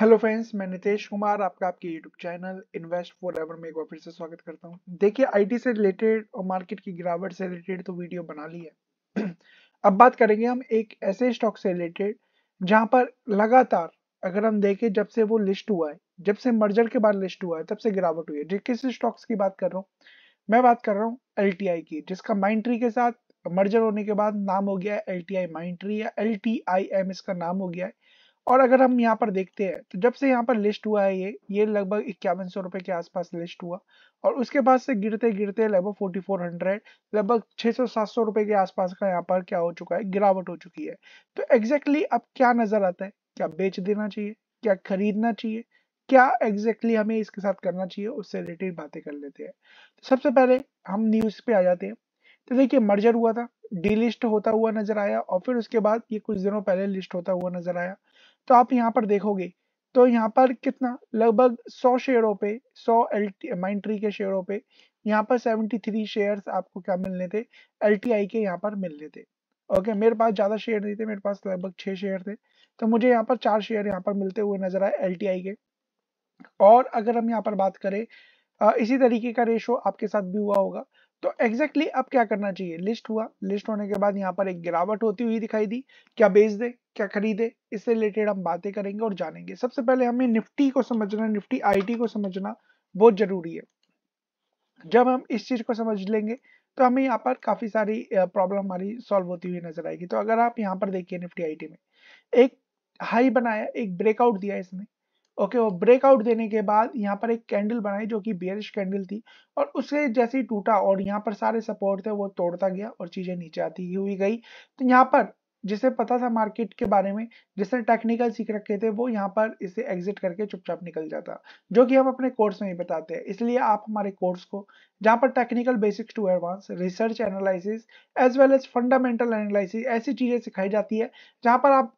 hello friends मैं नितेश कुमार आपका आपके YouTube channel invest forever में एक बार फिर से स्वागत करता हूं देखिए आईटी से रिलेटेड और मार्केट की गिरावट से रिलेटेड तो वीडियो बना ली है अब बात करेंगे हम एक ऐसे स्टॉक से रिलेटेड जहां पर लगातार अगर हम देखें जब से वो लिस्ट हुआ है जब से मर्जर के बाद लिस्ट हुआ है तब से गिरावट हुई है किस स्टॉक्स की बात कर रहा हूँ मैं बात कर रहा हूँ एल की जिसका माइंड के साथ मर्जर होने के बाद नाम हो गया है एल टी या एल इसका नाम हो गया है और अगर हम यहाँ पर देखते हैं तो जब से यहाँ पर लिस्ट हुआ है ये ये लगभग इक्यावन सौ रुपए के आसपास लिस्ट हुआ और उसके बाद से गिरते गिरते लगभग फोर्टी फोर हंड्रेड लगभग छह सौ सात सौ रुपए के आसपास का यहाँ पर क्या हो चुका है गिरावट हो चुकी है तो एग्जैक्टली exactly अब क्या नजर आता है क्या बेच देना चाहिए क्या खरीदना चाहिए क्या एग्जैक्टली exactly हमें इसके साथ करना चाहिए उससे रिलेटेड बातें कर लेते हैं तो सबसे पहले हम न्यूज पे आ जाते हैं तो देखिए मर्जर हुआ था डीलिस्ट होता हुआ नजर आया और फिर उसके बाद ये कुछ दिनों पहले लिस्ट होता हुआ नजर आया तो आप यहाँ पर देखोगे तो यहाँ पर कितना लगभग 100 शेयरों पे 100 एल माइंड ट्री के शेयरों पे यहाँ पर 73 शेयर्स आपको क्या मिलने थे एल के यहाँ पर मिलने थे ओके मेरे पास ज़्यादा शेयर नहीं थे मेरे पास लगभग छह शेयर थे तो मुझे यहाँ पर चार शेयर यहाँ पर मिलते हुए नजर आए एल के और अगर हम यहाँ पर बात करें इसी तरीके का रेशो आपके साथ भी हुआ होगा तो एग्जैक्टली exactly अब क्या करना चाहिए लिस्ट हुआ लिस्ट होने के बाद यहाँ पर एक गिरावट होती हुई दिखाई दी क्या बेच दे क्या खरीदे इससे रिलेटेड हम बातें करेंगे और जानेंगे सबसे पहले हमें निफ्टी को समझना निफ्टी आईटी को समझना बहुत जरूरी है जब हम इस चीज को समझ लेंगे तो हमें यहाँ पर काफी सारी प्रॉब्लम हमारी सॉल्व होती हुई नजर आएगी तो अगर आप यहाँ पर देखिए निफ्टी आई में एक हाई बनाया एक ब्रेकआउट दिया इसमें ओके वो ब्रेकआउट देने के बाद यहाँ पर एक कैंडल बनाई जो कि बियरिश कैंडल थी और उससे जैसे ही टूटा और यहाँ पर सारे सपोर्ट थे वो तोड़ता गया और चीजें नीचे आती हुई गई तो यहाँ पर जिसे पता था मार्केट के बारे में जिसने टेक्निकल सीख रखे थे वो यहाँ पर इसे एग्जिट करके चुपचाप निकल जाता जो कि हम अपने कोर्स में ही बताते हैं इसलिए आप हमारे कोर्स को जहाँ पर technical basics to advance research analysis as well as fundamental analysis ऐसी चीज़ें सिखाई जाती है जहाँ पर आप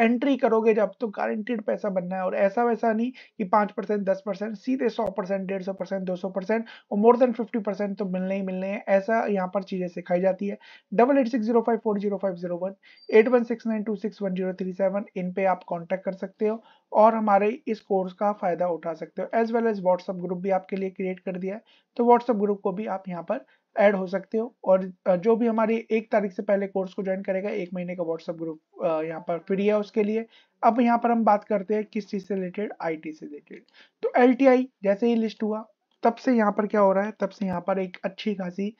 एंट्री करोगे जब तो गारंटेड पैसा बनना है और ऐसा वैसा नहीं कि पांच परसेंट दस परसेंट सीधे सौ परसेंट डेढ़ सौ परसेंट दो सौ परसेंट और मोर देन फिफ्टी परसेंट तो मिलने ही मिलने हैं ऐसा यहाँ पर चीज़ें सिखाई जाती है double eight six zero five four zero five zero one eight one six nine two six one zero three seven इन पे आप कॉन्टेक्ट कर सकते हो और हमारे इस कोर्स का फ़ायदा उठा सकते हो as well as WhatsApp group भी आपके लिए क्रिएट कर दिया है तो व्हाट्सअप ग्रुप को भी आप यहाँ पर ऐड हो सकते हो और जो भी हमारी एक तारीख से पहले कोर्स को ज्वाइन करेगा एक महीने का व्हाट्सएप ग्रुप यहाँ पर फ्री है उसके लिए अब यहाँ पर हम बात करते हैं किस चीज़ से रिलेटेड आई से रिलेटेड तो एल जैसे ही लिस्ट हुआ तब से यहाँ पर क्या हो रहा है तब से यहाँ पर एक अच्छी खासी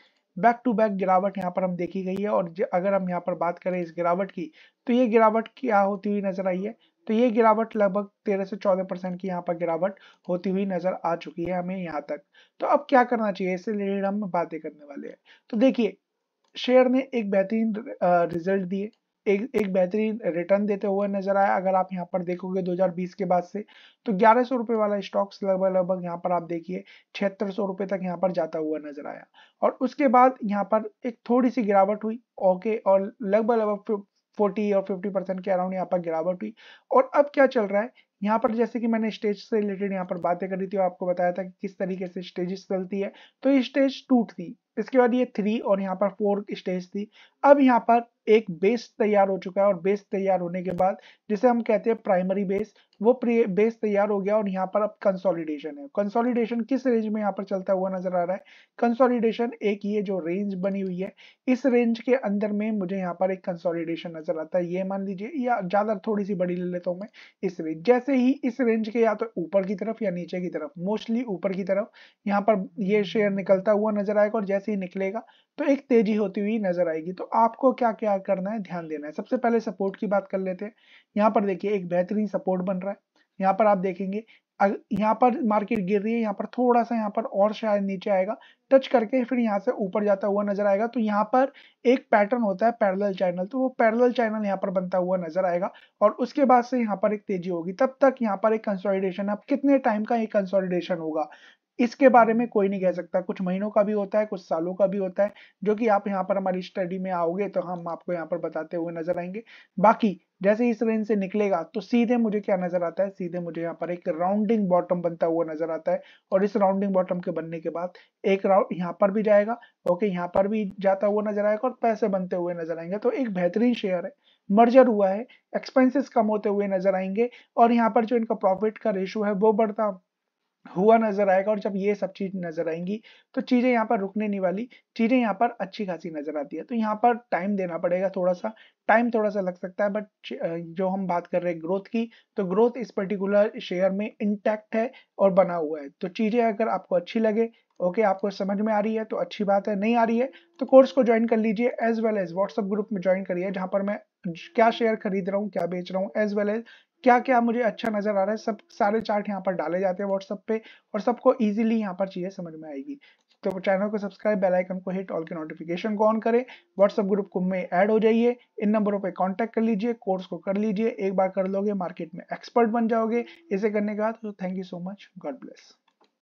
बैक टू बैक गिरावट यहाँ पर हम देखी गई है और अगर हम यहाँ पर बात करें इस गिरावट की तो ये गिरावट क्या होती हुई नजर आई है तो ये गिरावट लगभग 13 से 14 परसेंट की यहाँ पर गिरावट होती हुई नजर आ चुकी है हमें यहाँ तक तो अब क्या करना चाहिए इससे रिलेटेड हम बातें करने वाले हैं तो देखिए शेयर ने एक बेहतरीन रिजल्ट दिए एक एक बेहतरीन रिटर्न देते हुए नजर आया अगर आप यहाँ पर देखोगे 2020 के बाद से तो ग्यारह सौ रुपये वाला स्टॉक्स लगभग लगभग यहाँ पर आप देखिए छिहत्तर सौ रुपये तक यहाँ पर जाता हुआ नजर आया और उसके बाद यहाँ पर एक थोड़ी सी गिरावट हुई ओके और लगभग लगभग फोर्टी और फिफ्टी परसेंट के अराउंड यहाँ पर गिरावट हुई और अब क्या चल रहा है यहाँ पर जैसे कि मैंने स्टेज से रिलेटेड यहाँ पर बातें करी थी और आपको बताया था कि किस तरीके से स्टेजेस चलती है तो ये स्टेज टूट थी इसके बाद ये थ्री और यहाँ पर फोर स्टेज थी अब यहाँ पर एक बेस तैयार हो चुका है और बेस तैयार होने के बाद जिसे हम कहते हैं प्राइमरी बेस वो बेस तैयार हो गया और यहाँ पर अब कंसोलिडेशन है कंसोलिडेशन किस रेंज में यहाँ पर चलता हुआ नजर आ रहा है कंसोलिडेशन एक ये जो रेंज बनी हुई है इस रेंज के अंदर में मुझे यहाँ पर एक कंसोलिडेशन नजर आता है ये मान लीजिए या ज्यादा थोड़ी सी बड़ी ले लेता हूँ मैं इस रेंज जैसे ही इस रेंज के या तो ऊपर की तरफ या नीचे की तरफ मोस्टली ऊपर की तरफ यहाँ पर ये शेयर निकलता हुआ नजर आएगा और जैसे जैसे ही निकलेगा तो एक तेजी होती हुई नजर आएगी तो आपको क्या क्या करना है ध्यान देना है सबसे पहले सपोर्ट की बात कर लेते हैं यहाँ पर देखिए एक बेहतरीन सपोर्ट बन रहा है यहाँ पर आप देखेंगे यहाँ पर मार्केट गिर रही है यहाँ पर थोड़ा सा यहाँ पर और शायद नीचे आएगा टच करके फिर यहाँ से ऊपर जाता हुआ नजर आएगा तो यहाँ पर एक पैटर्न होता है पैरेलल चैनल तो वो पैरेलल चैनल यहाँ पर बनता हुआ नजर आएगा और उसके बाद से यहाँ पर एक तेजी होगी तब तक यहाँ पर एक कंसोलिडेशन अब कितने टाइम का एक कंसोलिडेशन होगा इसके बारे में कोई नहीं कह सकता कुछ महीनों का भी होता है कुछ सालों का भी होता है जो कि आप यहाँ पर हमारी स्टडी में आओगे तो हम आपको यहाँ पर बताते हुए नजर आएंगे बाकी जैसे इस रेंज से निकलेगा तो सीधे मुझे क्या नजर आता है सीधे मुझे यहाँ पर एक राउंडिंग बॉटम बनता हुआ नजर आता है और इस राउंडिंग बॉटम के बनने के बाद एक राउंड यहाँ पर भी जाएगा ओके यहाँ पर भी जाता हुआ नजर आएगा और पैसे बनते हुए नजर आएंगे तो एक बेहतरीन शेयर है मर्जर हुआ है एक्सपेंसेस कम होते हुए नजर आएंगे और यहाँ पर जो इनका प्रॉफिट का रेशो है वो बढ़ता हुआ नजर आएगा और जब ये सब चीज नजर आएंगी तो चीजें यहाँ पर रुकने नहीं वाली चीजें यहाँ पर अच्छी खासी नजर आती है तो यहाँ पर टाइम देना पड़ेगा थोड़ा सा टाइम थोड़ा सा लग सकता है बट जो हम बात कर रहे हैं ग्रोथ की तो ग्रोथ इस पर्टिकुलर शेयर में इंटैक्ट है और बना हुआ है तो चीजें अगर आपको अच्छी लगे ओके okay, आपको समझ में आ रही है तो अच्छी बात है नहीं आ रही है तो कोर्स को ज्वाइन कर लीजिए as well as WhatsApp group में ज्वाइन करिए जहाँ पर मैं क्या शेयर खरीद रहा हूँ क्या बेच रहा हूँ एज वेल एज क्या क्या मुझे अच्छा नजर आ रहा है सब सारे चार्ट यहाँ पर डाले जाते हैं व्हाट्सअप पे और सबको इजीली यहाँ पर चीजें समझ में आएगी तो चैनल को सब्सक्राइब बेल आइकन को हिट ऑल के नोटिफिकेशन को ऑन करें व्हाट्सअप ग्रुप को में ऐड हो जाइए इन नंबरों पे कांटेक्ट कर लीजिए कोर्स को कर लीजिए एक बार कर लोगे मार्केट में एक्सपर्ट बन जाओगे इसे करने के बाद तो thank you so much god bless